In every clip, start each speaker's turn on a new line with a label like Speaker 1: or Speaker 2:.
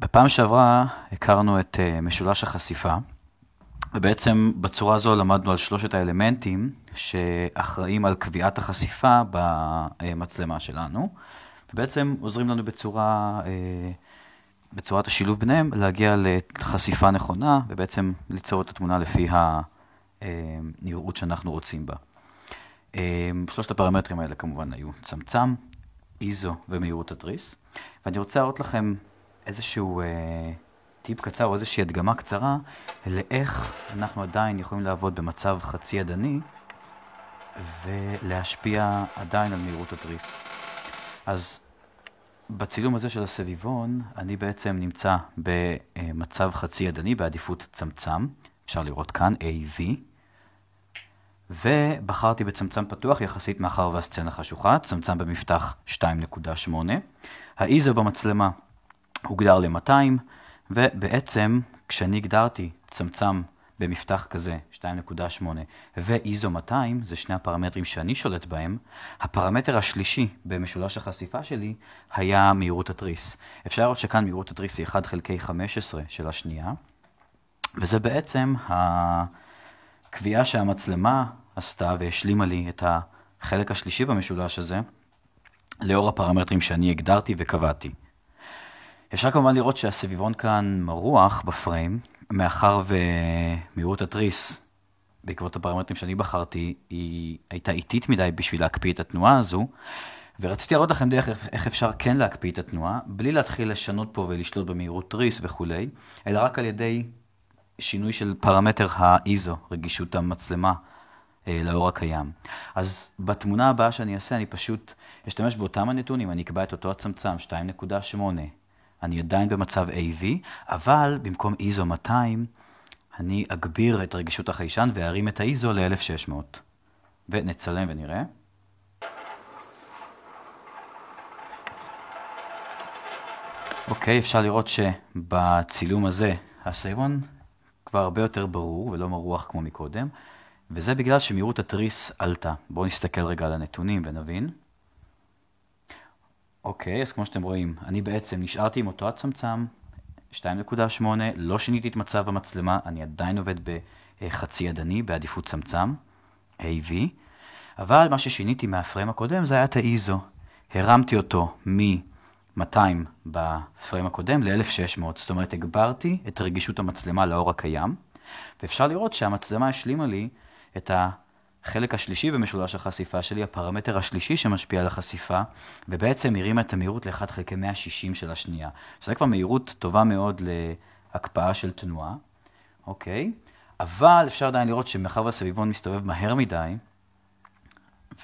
Speaker 1: בפעם שעברה הכרנו את אה, משולש החשיפה, ובעצם בצורה הזו למדנו על שלושת האלמנטים שאחראים על קביעת החשיפה במצלמה שלנו, ובעצם עוזרים לנו בצורה, אה, בצורת השילוב ביניהם להגיע לחשיפה נכונה, ובעצם ליצור את התמונה לפי הנראות אה, שאנחנו רוצים בה. שלושת הפרמטרים האלה כמובן היו צמצם, איזו ומהירות התריס, ואני רוצה להראות לכם איזשהו אה, טיפ קצר או איזושהי הדגמה קצרה לאיך אנחנו עדיין יכולים לעבוד במצב חצי ידני ולהשפיע עדיין על מהירות התריס. אז בצילום הזה של הסביבון, אני בעצם נמצא במצב חצי ידני בעדיפות צמצם, אפשר לראות כאן AV, ובחרתי בצמצם פתוח יחסית מאחר והסצנה חשוכה, צמצם במפתח 2.8. האיזו במצלמה הוגדר ל-200, ובעצם כשאני הגדרתי צמצם במפתח כזה 2.8 ואיזו 200, זה שני הפרמטרים שאני שולט בהם, הפרמטר השלישי במשולש החשיפה שלי היה מהירות התריס. אפשר לראות שכאן מהירות התריס היא 1 חלקי 15 של השנייה, וזה בעצם הקביעה שהמצלמה עשתה והשלימה לי את החלק השלישי במשולש הזה, לאור הפרמטרים שאני הגדרתי וקבעתי. אפשר כמובן לראות שהסביבון כאן מרוח בפריים, מאחר ומהירות התריס, בעקבות הפרמטרים שאני בחרתי, היא הייתה איטית מדי בשביל להקפיא את התנועה הזו, ורציתי להראות לכם דרך איך אפשר כן להקפיא את התנועה, בלי להתחיל לשנות פה ולשלוט במהירות תריס וכולי, אלא רק על ידי שינוי של פרמטר האיזו, רגישות המצלמה. אה, לאור הקיים. אז בתמונה הבאה שאני אעשה, אני פשוט אשתמש באותם הנתונים, אני אקבע את אותו הצמצם, 2.8, אני עדיין במצב AV, אבל במקום איזו 200, אני אגביר את רגישות החיישן וארים את האיזו ל-1600. ונצלם ונראה. אוקיי, okay, אפשר לראות שבצילום הזה הסייבון כבר הרבה יותר ברור ולא מרוח כמו מקודם, וזה בגלל שמהירות התריס עלתה. בואו נסתכל רגע על הנתונים ונבין. אוקיי, okay, אז כמו שאתם רואים, אני בעצם נשארתי עם אותו הצמצם, 2.8, לא שיניתי את מצב המצלמה, אני עדיין עובד בחצי ידני, בעדיפות צמצם, AV, אבל מה ששיניתי מהפריים הקודם זה היה את האיזו. הרמתי אותו מ-200 בפריים הקודם ל-1600, זאת אומרת הגברתי את רגישות המצלמה לאור הקיים, ואפשר לראות שהמצלמה השלימה לי את ה... החלק השלישי במשולש החשיפה שלי, הפרמטר השלישי שמשפיע על החשיפה, ובעצם הרימה את המהירות ל-1 חלקי 160 של השנייה. שזה כבר מהירות טובה מאוד להקפאה של תנועה, אוקיי? אבל אפשר עדיין לראות שמאחר והסביבון מסתובב מהר מדי,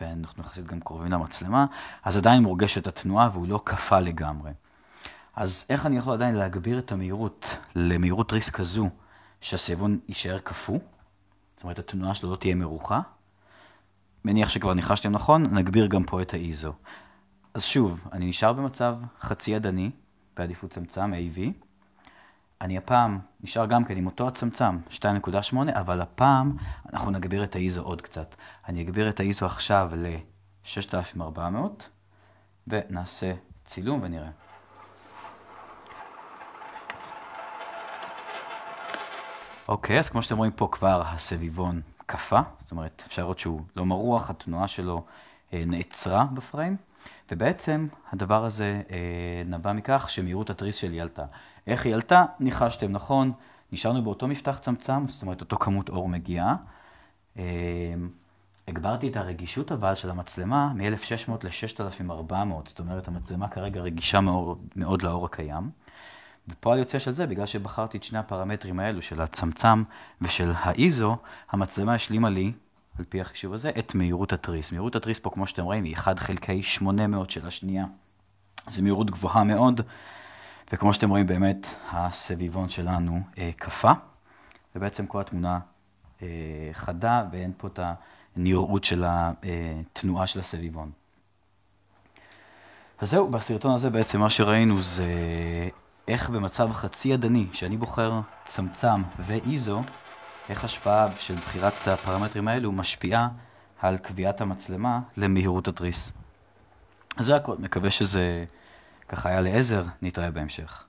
Speaker 1: ואנחנו יחסית גם קרובים למצלמה, אז עדיין מורגשת התנועה והוא לא קפא לגמרי. אז איך אני יכול עדיין להגביר את המהירות למהירות ריסק כזו שהסביבון יישאר קפוא? זאת אומרת, התנועה שלו לא תהיה מרוחה, מניח שכבר ניחשתם נכון, נגביר גם פה את ה-ISO. אז שוב, אני נשאר במצב חצי ידני, בעדיפות צמצם, AV. אני הפעם נשאר גם כן עם אותו הצמצם, 2.8, אבל הפעם אנחנו נגביר את ה-ISO עוד קצת. אני אגביר את ה-ISO עכשיו ל-6400, ונעשה צילום ונראה. אוקיי, okay, אז כמו שאתם רואים פה כבר הסביבון הקפה, זאת אומרת אפשר לראות שהוא לא מרוח, התנועה שלו אה, נעצרה בפריים, ובעצם הדבר הזה אה, נבע מכך שמהירות התריס שלי עלתה. איך היא עלתה? ניחשתם נכון, נשארנו באותו מפתח צמצם, זאת אומרת אותו כמות אור מגיעה. אה, הגברתי את הרגישות אבל של המצלמה מ-1600 ל-6400, זאת אומרת המצלמה כרגע רגישה מאוד, מאוד לאור הקיים. בפועל יוצא של זה, בגלל שבחרתי את שני הפרמטרים האלו של הצמצם ושל האיזו, המצלמה השלימה לי, על פי החישוב הזה, את מהירות התריס. מהירות התריס פה, כמו שאתם רואים, היא 1 חלקי 800 של השנייה. זו מהירות גבוהה מאוד, וכמו שאתם רואים, באמת הסביבון שלנו אה, קפא, ובעצם כל התמונה אה, חדה, ואין פה את הנראות של התנועה אה, של הסביבון. אז זהו, בסרטון הזה בעצם מה שראינו זה איך במצב חצי ידני, שאני בוחר צמצם ואיזו, איך השפעה של בחירת הפרמטרים האלו משפיעה על קביעת המצלמה למהירות התריס. אז זה הכל, מקווה שזה ככה היה לעזר, נתראה בהמשך.